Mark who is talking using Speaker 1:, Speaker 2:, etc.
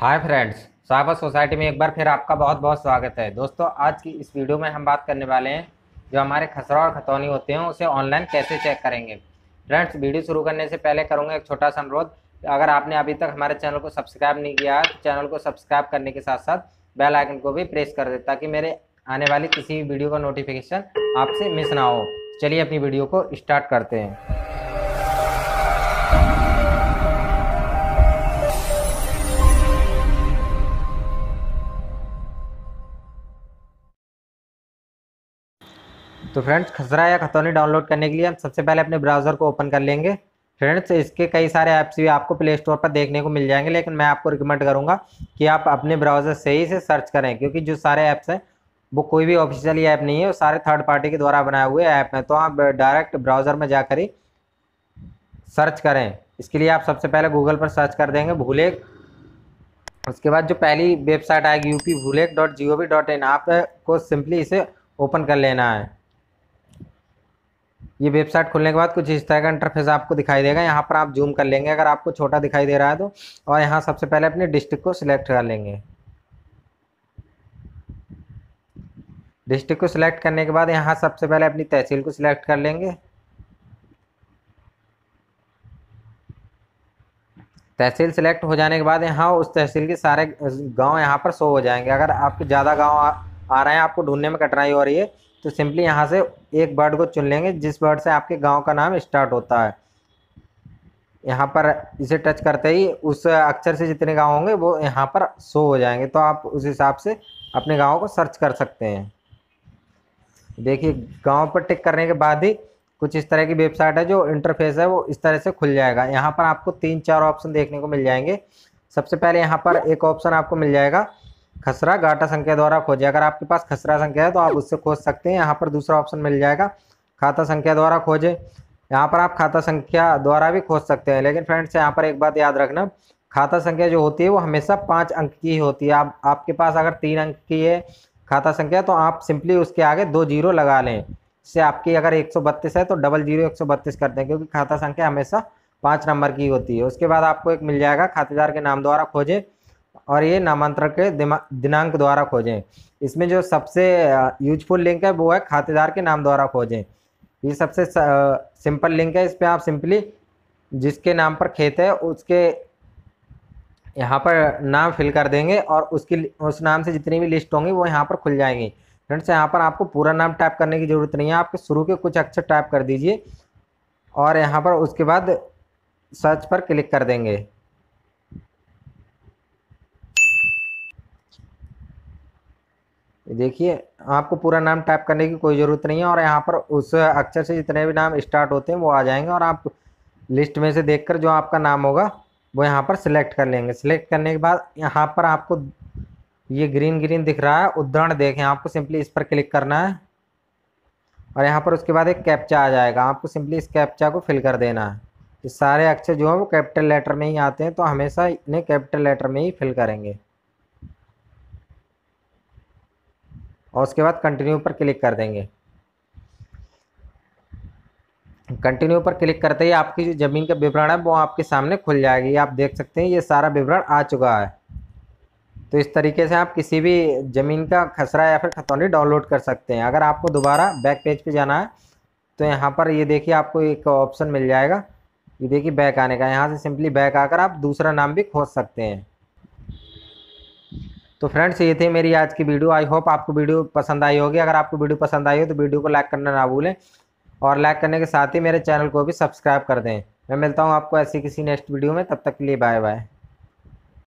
Speaker 1: hi friends cyber society में एक बार फिर आपका बहुत बहुत स्वागत है दोस्तों आज की इस वीडियो में हम बात करने वाले हैं जो हमारे खसरा और खतौनी होते हैं उसे ऑनलाइन कैसे चेक करेंगे फ्रेंड्स वीडियो शुरू करने से पहले करूँगा एक छोटा सा अनुरोध अगर आपने अभी तक हमारे चैनल को सब्सक्राइब नहीं किया है तो चैनल को सब्सक्राइब करने के साथ साथ बेल आइकन को भी प्रेस कर दे ताकि मेरे आने वाली किसी भी वीडियो का नोटिफिकेशन आपसे मिस ना हो चलिए अपनी वीडियो को स्टार्ट करते हैं तो फ्रेंड्स खसरा या खतौनी डाउनलोड करने के लिए हम सबसे पहले अपने ब्राउज़र को ओपन कर लेंगे फ्रेंड्स इसके कई सारे ऐप्स भी आपको प्ले स्टोर पर देखने को मिल जाएंगे लेकिन मैं आपको रिकमेंड करूँगा कि आप अपने ब्राउज़र से ही से सर्च करें क्योंकि जो सारे ऐप्स हैं वो कोई भी ऑफिशियल ऐप नहीं है वो सारे थर्ड पार्टी के द्वारा बनाए हुए ऐप हैं तो आप डायरेक्ट ब्राउज़र में जाकर ही सर्च करें इसके लिए आप सबसे पहले गूगल पर सर्च कर देंगे भूलेक उसके बाद जो पहली वेबसाइट आएगी U P dot G O V dot in आप को सिंपली इसे ओपन कर लेना है ये वेबसाइट खुलने के बाद कुछ इस तरह का इंटरफेस आपको दिखाई देगा यहाँ पर आप जूम कर लेंगे अगर आपको छोटा दिखाई दे रहा है तो और यहाँ सबसे पहले अपने डिस्ट्रिक्ट को सिलेक्ट कर लेंगे डिस्ट्रिक्ट को सिलेक्ट करने के बाद यहाँ सबसे पहले अपनी तहसील को सिलेक्ट कर लेंगे तहसील सिलेक्ट हो जाने के बाद यहाँ उस तहसील के सारे गांव यहाँ पर शो हो जाएंगे अगर आपके ज़्यादा गांव आ रहे हैं आपको ढूंढने में कठिनाई हो रही है तो सिंपली यहाँ से एक बर्ड को चुन लेंगे जिस वर्ड से आपके गाँव का नाम स्टार्ट होता है यहाँ पर इसे टच करते ही उस अक्षर से जितने गांव होंगे वो यहाँ पर शो हो जाएंगे तो आप उस हिसाब से अपने गांव को सर्च कर सकते हैं देखिए गांव पर टिक करने के बाद ही कुछ इस तरह की वेबसाइट है जो इंटरफेस है वो इस तरह से खुल जाएगा यहाँ पर आपको तीन चार ऑप्शन देखने को मिल जाएंगे सबसे पहले यहाँ पर एक ऑप्शन आपको मिल जाएगा खसरा घाटा संख्या द्वारा खोजें अगर आपके पास खसरा संख्या है तो आप उससे खोज सकते हैं यहाँ पर दूसरा ऑप्शन मिल जाएगा खाता संख्या द्वारा खोजें यहाँ पर आप खाता संख्या द्वारा भी खोज सकते हैं लेकिन फ्रेंड्स यहाँ पर एक बात याद रखना खाता संख्या जो होती है वो हमेशा पाँच अंक की ही होती है आप आपके पास अगर तीन अंक की है खाता संख्या तो आप सिंपली उसके आगे दो जीरो लगा लें इससे आपकी अगर एक सौ बत्तीस है तो डबल जीरो एक सौ बत्तीस कर दें क्योंकि खाता संख्या हमेशा पाँच नंबर की होती है उसके बाद आपको एक मिल जाएगा खातेदार के नाम द्वारा खोजें और ये नामांतरण के दिनांक द्वारा खोजें इसमें जो सबसे यूजफुल लिंक है वो है खातेदार के नाम द्वारा खोजें ये सबसे सिंपल लिंक है इस पर आप सिंपली जिसके नाम पर खेत है उसके यहाँ पर नाम फिल कर देंगे और उसकी उस नाम से जितनी भी लिस्ट होंगी वो यहाँ पर खुल जाएंगी फ्रेंड्स यहाँ पर आपको पूरा नाम टाइप करने की ज़रूरत नहीं है आपके शुरू के कुछ अक्षर टाइप कर दीजिए और यहाँ पर उसके बाद सर्च पर क्लिक कर देंगे देखिए आपको पूरा नाम टाइप करने की कोई ज़रूरत नहीं है और यहाँ पर उस अक्षर से जितने भी नाम स्टार्ट होते हैं वो आ जाएंगे और आप लिस्ट में से देखकर जो आपका नाम होगा वो यहाँ पर सिलेक्ट कर लेंगे सिलेक्ट करने के बाद यहाँ पर आपको ये ग्रीन ग्रीन दिख रहा है उद्धरण देखें आपको सिंपली इस पर क्लिक करना है और यहाँ पर उसके बाद एक कैप्चा आ जाएगा आपको सिंपली इस कैप्चा को फिल कर देना है ये सारे अक्षर जो है वो कैपिटल लेटर में ही आते हैं तो हमेशा इन्हें कैपिटल लेटर में ही फिल करेंगे और उसके बाद कंटिन्यू पर क्लिक कर देंगे कंटिन्यू पर क्लिक करते ही आपकी जो ज़मीन का विवरण है वो आपके सामने खुल जाएगी आप देख सकते हैं ये सारा विवरण आ चुका है तो इस तरीके से आप किसी भी ज़मीन का खसरा या फिर खतौनी डाउनलोड कर सकते हैं अगर आपको दोबारा बैक पेज पे जाना है तो यहाँ पर ये देखिए आपको एक ऑप्शन मिल जाएगा ये देखिए बैक आने का यहाँ से सिंपली बैक आकर आप दूसरा नाम भी खोज सकते हैं तो फ्रेंड्स ये थे मेरी आज की वीडियो आई होप आपको वीडियो पसंद आई होगी अगर आपको वीडियो पसंद आई हो तो वीडियो को लाइक करना ना भूलें और लाइक करने के साथ ही मेरे चैनल को भी सब्सक्राइब कर दें मैं मिलता हूँ आपको ऐसी किसी नेक्स्ट वीडियो में तब तक के लिए बाय बाय